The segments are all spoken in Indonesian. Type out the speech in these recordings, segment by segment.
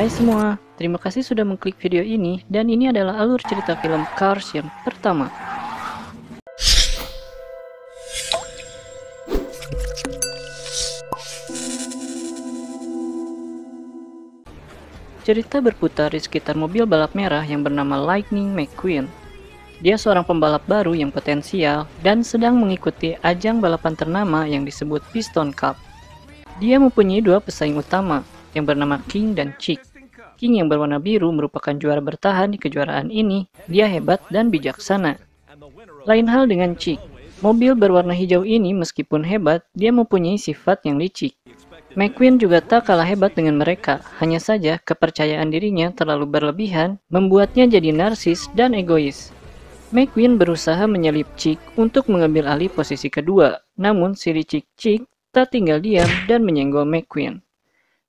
Hai semua, terima kasih sudah mengklik video ini dan ini adalah alur cerita film Cars yang pertama. Cerita berputar di sekitar mobil balap merah yang bernama Lightning McQueen. Dia seorang pembalap baru yang potensial dan sedang mengikuti ajang balapan ternama yang disebut Piston Cup. Dia mempunyai dua pesaing utama, yang bernama King dan Chick. King yang berwarna biru merupakan juara bertahan di kejuaraan ini. Dia hebat dan bijaksana. Lain hal dengan Chick. Mobil berwarna hijau ini meskipun hebat, dia mempunyai sifat yang licik. McQueen juga tak kalah hebat dengan mereka, hanya saja kepercayaan dirinya terlalu berlebihan membuatnya jadi narsis dan egois. McQueen berusaha menyelip Chick untuk mengambil alih posisi kedua, namun si Chick Chick tak tinggal diam dan menyenggol McQueen.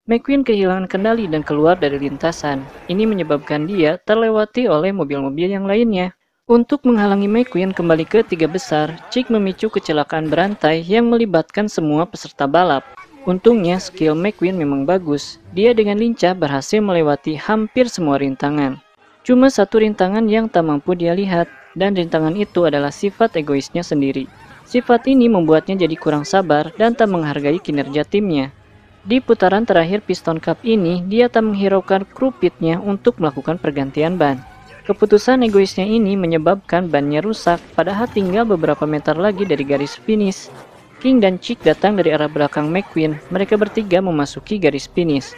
McQueen kehilangan kendali dan keluar dari lintasan. Ini menyebabkan dia terlewati oleh mobil-mobil yang lainnya. Untuk menghalangi McQueen kembali ke tiga besar, Chick memicu kecelakaan berantai yang melibatkan semua peserta balap. Untungnya skill McQueen memang bagus, dia dengan lincah berhasil melewati hampir semua rintangan. Cuma satu rintangan yang tak mampu dia lihat, dan rintangan itu adalah sifat egoisnya sendiri. Sifat ini membuatnya jadi kurang sabar dan tak menghargai kinerja timnya. Di putaran terakhir piston cup ini, dia tak menghiraukan pitnya untuk melakukan pergantian ban. Keputusan egoisnya ini menyebabkan bannya rusak, padahal tinggal beberapa meter lagi dari garis finish. King dan Chick datang dari arah belakang McQueen, mereka bertiga memasuki garis finish.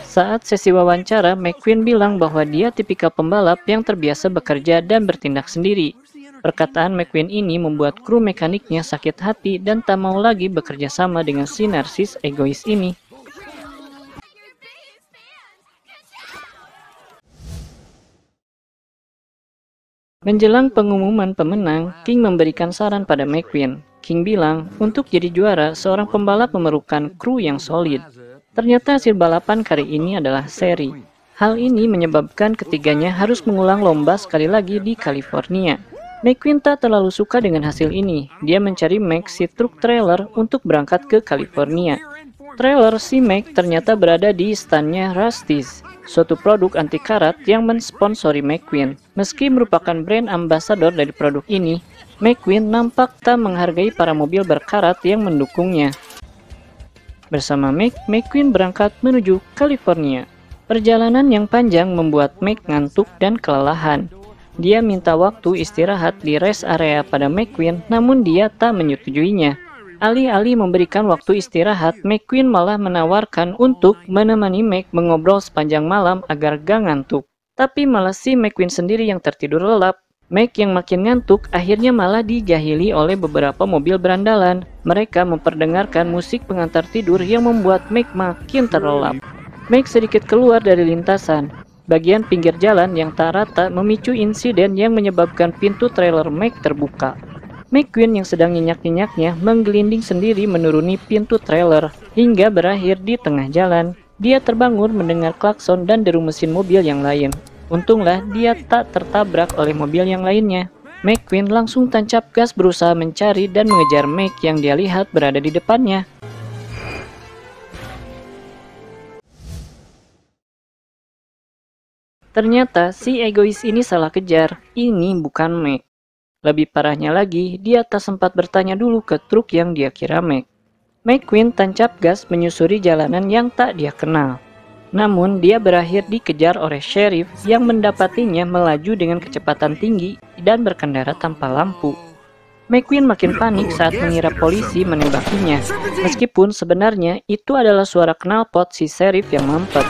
Saat sesi wawancara, McQueen bilang bahwa dia tipikal pembalap yang terbiasa bekerja dan bertindak sendiri. Perkataan McQueen ini membuat kru mekaniknya sakit hati dan tak mau lagi bekerja sama dengan si narsis egois ini. Menjelang pengumuman pemenang, King memberikan saran pada McQueen. King bilang, untuk jadi juara, seorang pembalap memerlukan kru yang solid. Ternyata hasil balapan kali ini adalah seri. Hal ini menyebabkan ketiganya harus mengulang lomba sekali lagi di California. McQueen tak terlalu suka dengan hasil ini. Dia mencari Mac si truk trailer untuk berangkat ke California. Trailer si Mac ternyata berada di stannya Rusty's suatu produk anti karat yang mensponsori McQueen. Meski merupakan brand ambassador dari produk ini, McQueen nampak tak menghargai para mobil berkarat yang mendukungnya. Bersama Mac, McQueen berangkat menuju California. Perjalanan yang panjang membuat Mac ngantuk dan kelelahan. Dia minta waktu istirahat di rest area pada McQueen, namun dia tak menyetujuinya. Alih-alih memberikan waktu istirahat, McQueen malah menawarkan untuk menemani Mac mengobrol sepanjang malam agar gak ngantuk. Tapi malah si McQueen sendiri yang tertidur lelap. Mac yang makin ngantuk akhirnya malah dijahili oleh beberapa mobil berandalan. Mereka memperdengarkan musik pengantar tidur yang membuat Mac makin terlelap. Mac sedikit keluar dari lintasan. Bagian pinggir jalan yang tak rata memicu insiden yang menyebabkan pintu trailer Mac terbuka. McQueen yang sedang nyenyak-nyenyaknya menggelinding sendiri menuruni pintu trailer hingga berakhir di tengah jalan. Dia terbangun mendengar klakson dan deru mesin mobil yang lain. Untunglah dia tak tertabrak oleh mobil yang lainnya. McQueen langsung tancap gas berusaha mencari dan mengejar Mac yang dia lihat berada di depannya. Ternyata si egois ini salah kejar, ini bukan Mac. Lebih parahnya lagi, dia tak sempat bertanya dulu ke truk yang dia kira Mac. McQueen tancap gas menyusuri jalanan yang tak dia kenal. Namun, dia berakhir dikejar oleh sheriff yang mendapatinya melaju dengan kecepatan tinggi dan berkendara tanpa lampu. McQueen makin panik oh, saat mengira polisi menembakinya, meskipun sebenarnya itu adalah suara knalpot si sheriff yang mampet.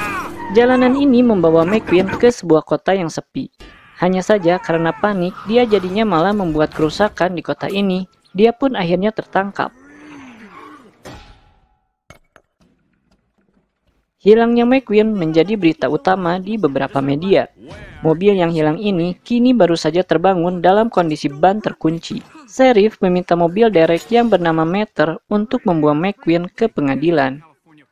Jalanan ini membawa McQueen ke sebuah kota yang sepi, hanya saja karena panik, dia jadinya malah membuat kerusakan di kota ini. Dia pun akhirnya tertangkap. Hilangnya McQueen menjadi berita utama di beberapa media. Mobil yang hilang ini kini baru saja terbangun dalam kondisi ban terkunci. Sheriff meminta mobil derek yang bernama Meter untuk membuang McQueen ke pengadilan.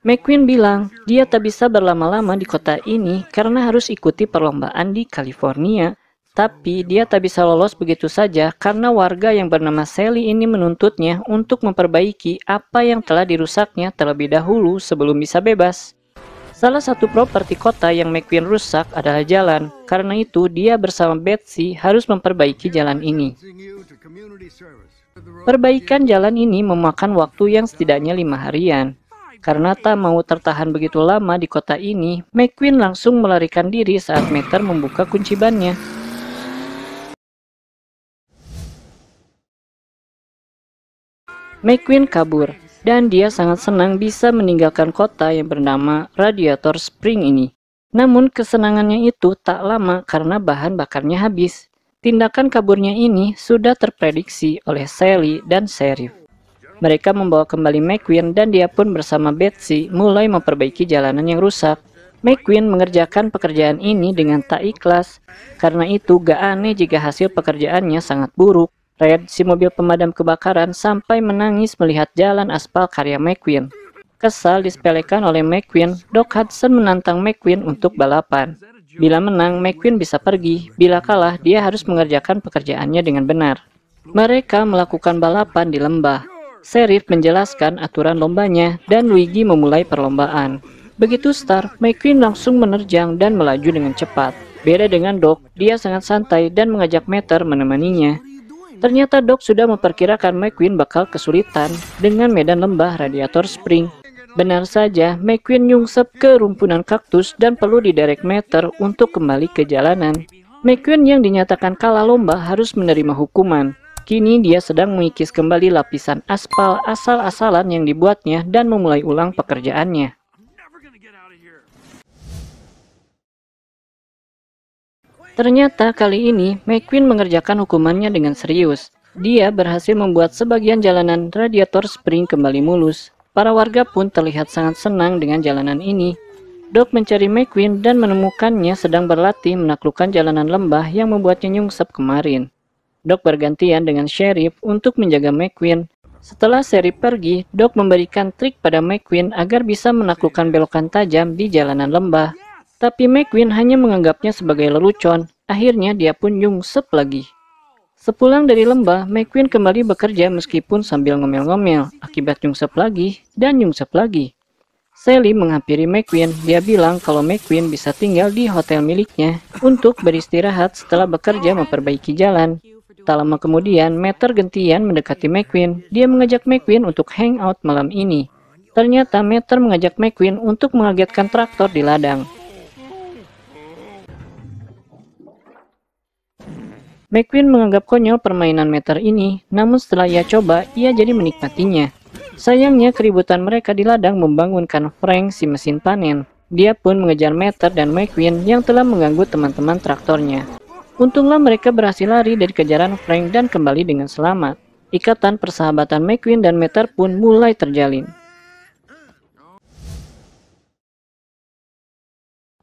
McQueen bilang dia tak bisa berlama-lama di kota ini karena harus ikuti perlombaan di California, tapi dia tak bisa lolos begitu saja karena warga yang bernama Sally ini menuntutnya untuk memperbaiki apa yang telah dirusaknya terlebih dahulu sebelum bisa bebas. Salah satu properti kota yang McQueen rusak adalah jalan. Karena itu, dia bersama Betsy harus memperbaiki jalan ini. Perbaikan jalan ini memakan waktu yang setidaknya lima harian. Karena tak mau tertahan begitu lama di kota ini, McQueen langsung melarikan diri saat Meter membuka kunci bannya. McQueen kabur, dan dia sangat senang bisa meninggalkan kota yang bernama Radiator Spring ini. Namun kesenangannya itu tak lama karena bahan bakarnya habis. Tindakan kaburnya ini sudah terprediksi oleh Sally dan Sheriff. Mereka membawa kembali McQueen dan dia pun bersama Betsy mulai memperbaiki jalanan yang rusak. McQueen mengerjakan pekerjaan ini dengan tak ikhlas. Karena itu gak aneh jika hasil pekerjaannya sangat buruk. Red, si mobil pemadam kebakaran, sampai menangis melihat jalan aspal karya McQueen. Kesal disepelekan oleh McQueen, Doc Hudson menantang McQueen untuk balapan. Bila menang, McQueen bisa pergi. Bila kalah, dia harus mengerjakan pekerjaannya dengan benar. Mereka melakukan balapan di lembah. Serif menjelaskan aturan lombanya dan Luigi memulai perlombaan. Begitu start, McQueen langsung menerjang dan melaju dengan cepat. Beda dengan Doc, dia sangat santai dan mengajak Meter menemaninya. Ternyata Doc sudah memperkirakan McQueen bakal kesulitan dengan medan lembah radiator spring. Benar saja, McQueen nyungsep ke rumpunan kaktus dan perlu diderek Meter untuk kembali ke jalanan. McQueen yang dinyatakan kalah lomba harus menerima hukuman. Kini dia sedang mengikis kembali lapisan aspal asal-asalan yang dibuatnya dan memulai ulang pekerjaannya. Ternyata kali ini McQueen mengerjakan hukumannya dengan serius. Dia berhasil membuat sebagian jalanan radiator spring kembali mulus. Para warga pun terlihat sangat senang dengan jalanan ini. Doc mencari McQueen dan menemukannya sedang berlatih menaklukkan jalanan lembah yang membuatnya nyungsep kemarin. Doc bergantian dengan Sheriff untuk menjaga McQueen. Setelah Sheriff pergi, Doc memberikan trik pada McQueen agar bisa menaklukkan belokan tajam di jalanan lembah. Tapi McQueen hanya menganggapnya sebagai lelucon. Akhirnya dia pun nyungsep lagi. Sepulang dari lembah, McQueen kembali bekerja meskipun sambil ngomel-ngomel, akibat nyungsep lagi dan nyungsep lagi. Sally menghampiri McQueen, dia bilang kalau McQueen bisa tinggal di hotel miliknya untuk beristirahat setelah bekerja memperbaiki jalan. Tak lama kemudian, Meter gentian mendekati McQueen. Dia mengajak McQueen untuk hangout malam ini. Ternyata Meter mengajak McQueen untuk mengagetkan traktor di ladang. McQueen menganggap konyol permainan meter ini, namun setelah ia coba, ia jadi menikmatinya. Sayangnya keributan mereka di ladang membangunkan Frank si mesin panen. Dia pun mengejar meter dan McQueen yang telah mengganggu teman-teman traktornya. Untunglah mereka berhasil lari dari kejaran Frank dan kembali dengan selamat. Ikatan persahabatan McQueen dan Meter pun mulai terjalin.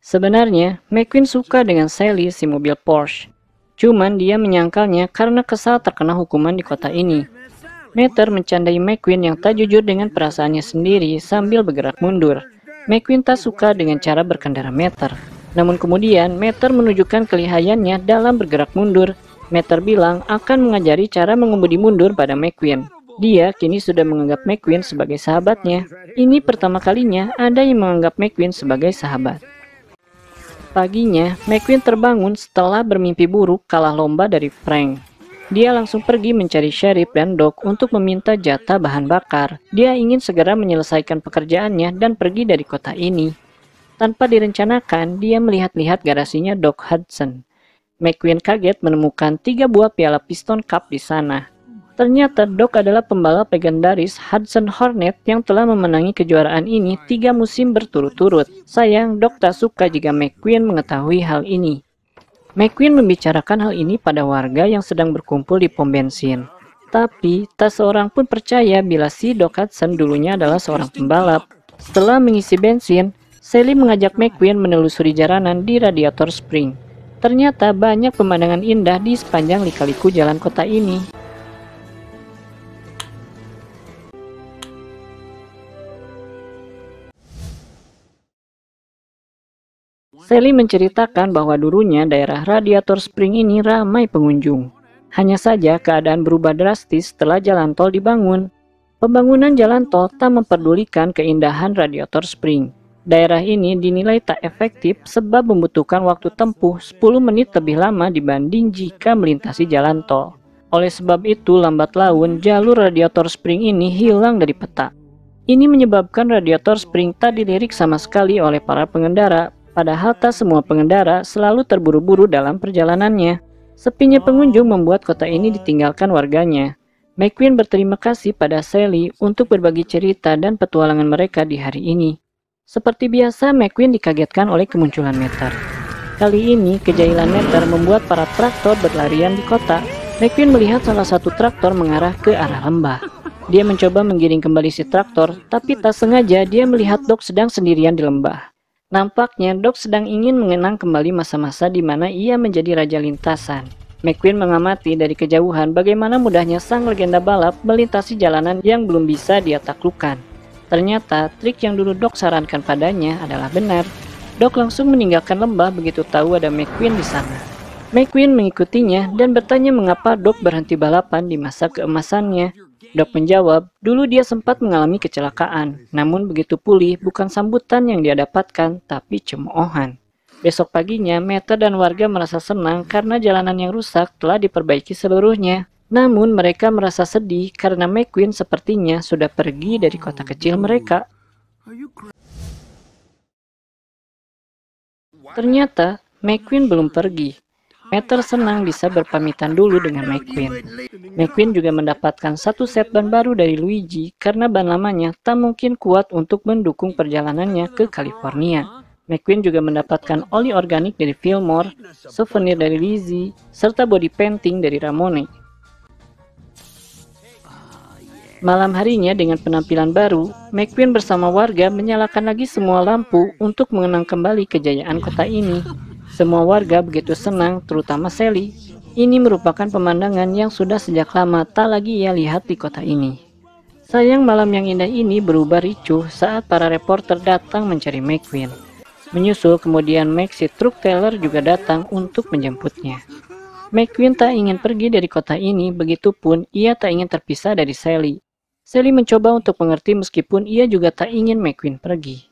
Sebenarnya, McQueen suka dengan Sally si mobil Porsche. Cuman dia menyangkalnya karena kesal terkena hukuman di kota ini. Meter mencandai McQueen yang tak jujur dengan perasaannya sendiri sambil bergerak mundur. McQueen tak suka dengan cara berkendara Meter. Namun kemudian, Meter menunjukkan kelihayannya dalam bergerak mundur. Meter bilang akan mengajari cara mengemudi mundur pada McQueen. Dia kini sudah menganggap McQueen sebagai sahabatnya. Ini pertama kalinya ada yang menganggap McQueen sebagai sahabat. Paginya, McQueen terbangun setelah bermimpi buruk kalah lomba dari Frank. Dia langsung pergi mencari Sheriff dan Doc untuk meminta jatah bahan bakar. Dia ingin segera menyelesaikan pekerjaannya dan pergi dari kota ini. Tanpa direncanakan, dia melihat-lihat garasinya Doc Hudson. McQueen kaget menemukan tiga buah piala Piston Cup di sana. Ternyata Doc adalah pembalap legendaris Hudson Hornet yang telah memenangi kejuaraan ini tiga musim berturut-turut. Sayang, Doc tak suka jika McQueen mengetahui hal ini. McQueen membicarakan hal ini pada warga yang sedang berkumpul di pom bensin. Tapi, tak seorang pun percaya bila si Doc Hudson dulunya adalah seorang pembalap. Setelah mengisi bensin, Sally mengajak McQueen menelusuri jalanan di Radiator Spring. Ternyata banyak pemandangan indah di sepanjang lika-liku jalan kota ini. Sally menceritakan bahwa dulunya daerah Radiator Spring ini ramai pengunjung. Hanya saja keadaan berubah drastis setelah jalan tol dibangun. Pembangunan jalan tol tak memperdulikan keindahan Radiator Spring. Daerah ini dinilai tak efektif sebab membutuhkan waktu tempuh 10 menit lebih lama dibanding jika melintasi jalan tol. Oleh sebab itu, lambat laun jalur radiator spring ini hilang dari peta. Ini menyebabkan radiator spring tak dilirik sama sekali oleh para pengendara, padahal tak semua pengendara selalu terburu-buru dalam perjalanannya. Sepinya pengunjung membuat kota ini ditinggalkan warganya. McQueen berterima kasih pada Sally untuk berbagi cerita dan petualangan mereka di hari ini. Seperti biasa, McQueen dikagetkan oleh kemunculan meter. Kali ini, kejailan meter membuat para traktor berlarian di kota. McQueen melihat salah satu traktor mengarah ke arah lembah. Dia mencoba menggiring kembali si traktor, tapi tak sengaja dia melihat Doc sedang sendirian di lembah. Nampaknya Doc sedang ingin mengenang kembali masa-masa di mana ia menjadi raja lintasan. McQueen mengamati dari kejauhan bagaimana mudahnya sang legenda balap melintasi jalanan yang belum bisa dia taklukan. Ternyata trik yang dulu Doc sarankan padanya adalah benar. Doc langsung meninggalkan lembah begitu tahu ada McQueen di sana. McQueen mengikutinya dan bertanya mengapa Doc berhenti balapan di masa keemasannya. Doc menjawab, dulu dia sempat mengalami kecelakaan, namun begitu pulih bukan sambutan yang dia dapatkan, tapi cemoohan. Besok paginya, Meta dan warga merasa senang karena jalanan yang rusak telah diperbaiki seluruhnya. Namun mereka merasa sedih karena McQueen sepertinya sudah pergi dari kota kecil mereka. Ternyata McQueen belum pergi. Meter senang bisa berpamitan dulu dengan McQueen. McQueen juga mendapatkan satu set ban baru dari Luigi karena ban lamanya tak mungkin kuat untuk mendukung perjalanannya ke California. McQueen juga mendapatkan oli organik dari Fillmore, souvenir dari Lizzie, serta body painting dari Ramone. Malam harinya dengan penampilan baru, McQueen bersama warga menyalakan lagi semua lampu untuk mengenang kembali kejayaan kota ini. Semua warga begitu senang, terutama Sally. Ini merupakan pemandangan yang sudah sejak lama tak lagi ia lihat di kota ini. Sayang malam yang indah ini berubah ricuh saat para reporter datang mencari McQueen. Menyusul kemudian Maxi truk Taylor juga datang untuk menjemputnya. McQueen tak ingin pergi dari kota ini, begitupun ia tak ingin terpisah dari Sally. Sally mencoba untuk mengerti meskipun ia juga tak ingin McQueen pergi.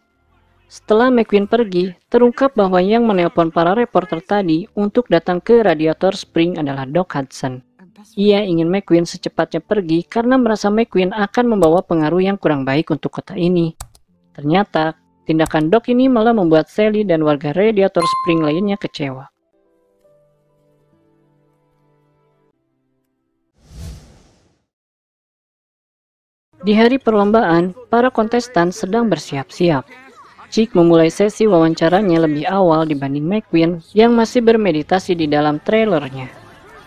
Setelah McQueen pergi, terungkap bahwa yang menelpon para reporter tadi untuk datang ke radiator Spring adalah Doc Hudson. Ia ingin McQueen secepatnya pergi karena merasa McQueen akan membawa pengaruh yang kurang baik untuk kota ini. Ternyata, tindakan Doc ini malah membuat Sally dan warga Radiator Spring lainnya kecewa. Di hari perlombaan, para kontestan sedang bersiap-siap. Chick memulai sesi wawancaranya lebih awal dibanding McQueen yang masih bermeditasi di dalam trailernya.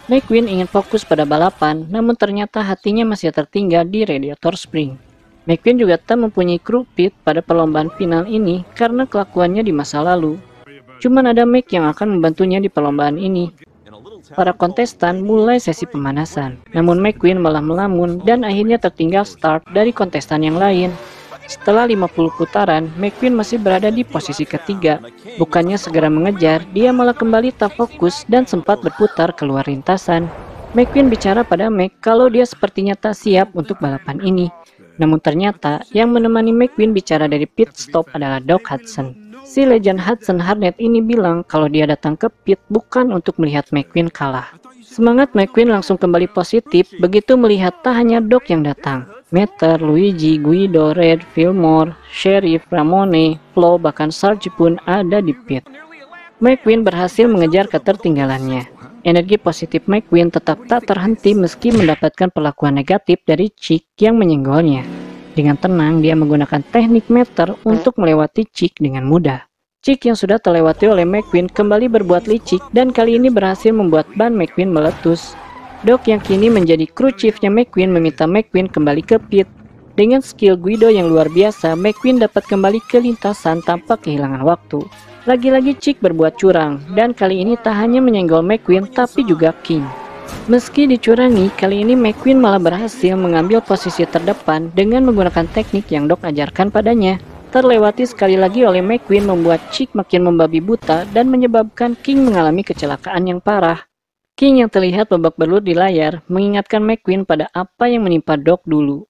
McQueen ingin fokus pada balapan, namun ternyata hatinya masih tertinggal di radiator spring. McQueen juga tak mempunyai kru pit pada perlombaan final ini karena kelakuannya di masa lalu. Cuman ada Mac yang akan membantunya di perlombaan ini, Para kontestan mulai sesi pemanasan, namun McQueen malah melamun dan akhirnya tertinggal start dari kontestan yang lain. Setelah 50 putaran, McQueen masih berada di posisi ketiga. Bukannya segera mengejar, dia malah kembali tak fokus dan sempat berputar keluar lintasan. McQueen bicara pada Mac kalau dia sepertinya tak siap untuk balapan ini. Namun ternyata, yang menemani McQueen bicara dari pit stop adalah Doc Hudson. Si legend Hudson Harnett ini bilang kalau dia datang ke pit bukan untuk melihat McQueen kalah. Semangat McQueen langsung kembali positif begitu melihat tak hanya Doc yang datang. Meter, Luigi, Guido, Red, Fillmore, Sheriff, Ramone, Flo, bahkan Sarge pun ada di pit. McQueen berhasil mengejar ketertinggalannya. Energi positif McQueen tetap tak terhenti meski mendapatkan perlakuan negatif dari Chick yang menyenggolnya. Dengan tenang, dia menggunakan teknik meter untuk melewati Chick dengan mudah. Chick yang sudah terlewati oleh McQueen kembali berbuat licik dan kali ini berhasil membuat ban McQueen meletus. Doc yang kini menjadi crew chiefnya McQueen meminta McQueen kembali ke pit. Dengan skill Guido yang luar biasa, McQueen dapat kembali ke lintasan tanpa kehilangan waktu. Lagi-lagi Chick berbuat curang, dan kali ini tak hanya menyenggol McQueen tapi juga King. Meski dicurangi, kali ini McQueen malah berhasil mengambil posisi terdepan dengan menggunakan teknik yang Doc ajarkan padanya. Terlewati sekali lagi oleh McQueen membuat Chick makin membabi buta dan menyebabkan King mengalami kecelakaan yang parah. King yang terlihat babak belur di layar mengingatkan McQueen pada apa yang menimpa Doc dulu.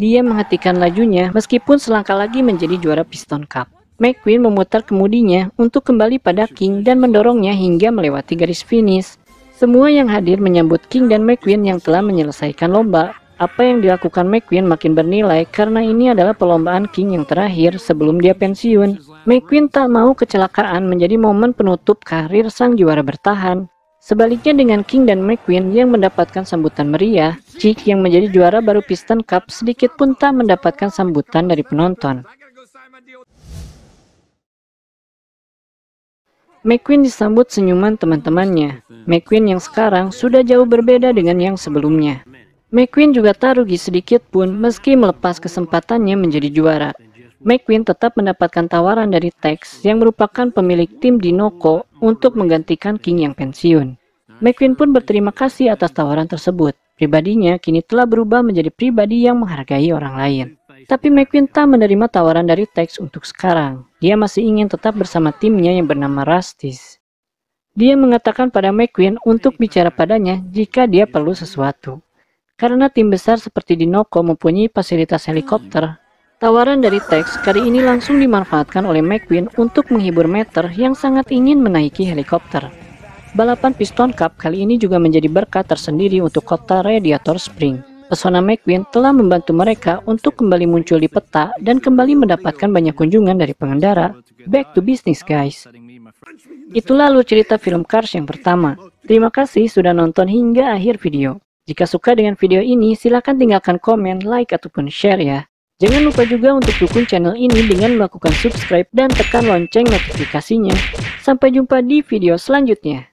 Dia menghentikan lajunya meskipun selangkah lagi menjadi juara Piston Cup. McQueen memutar kemudinya untuk kembali pada King dan mendorongnya hingga melewati garis finish. Semua yang hadir menyambut King dan McQueen yang telah menyelesaikan lomba. Apa yang dilakukan McQueen makin bernilai karena ini adalah perlombaan King yang terakhir sebelum dia pensiun. McQueen tak mau kecelakaan menjadi momen penutup karir sang juara bertahan. Sebaliknya dengan King dan McQueen yang mendapatkan sambutan meriah, Chick yang menjadi juara baru Piston Cup sedikit pun tak mendapatkan sambutan dari penonton. McQueen disambut senyuman teman-temannya. McQueen yang sekarang sudah jauh berbeda dengan yang sebelumnya. McQueen juga tak rugi sedikit pun meski melepas kesempatannya menjadi juara. McQueen tetap mendapatkan tawaran dari Tex yang merupakan pemilik tim di Noko untuk menggantikan King yang pensiun. McQueen pun berterima kasih atas tawaran tersebut. Pribadinya kini telah berubah menjadi pribadi yang menghargai orang lain. Tapi McQueen tak menerima tawaran dari Tex untuk sekarang. Dia masih ingin tetap bersama timnya yang bernama Rastis. Dia mengatakan pada McQueen untuk bicara padanya jika dia perlu sesuatu. Karena tim besar seperti Dinoco mempunyai fasilitas helikopter, tawaran dari Tex kali ini langsung dimanfaatkan oleh McQueen untuk menghibur Meter yang sangat ingin menaiki helikopter. Balapan Piston Cup kali ini juga menjadi berkat tersendiri untuk kota Radiator Spring pesona McQueen telah membantu mereka untuk kembali muncul di peta dan kembali mendapatkan banyak kunjungan dari pengendara. Back to business, guys. Itulah lalu cerita film Cars yang pertama. Terima kasih sudah nonton hingga akhir video. Jika suka dengan video ini, silahkan tinggalkan komen, like, ataupun share ya. Jangan lupa juga untuk dukung channel ini dengan melakukan subscribe dan tekan lonceng notifikasinya. Sampai jumpa di video selanjutnya.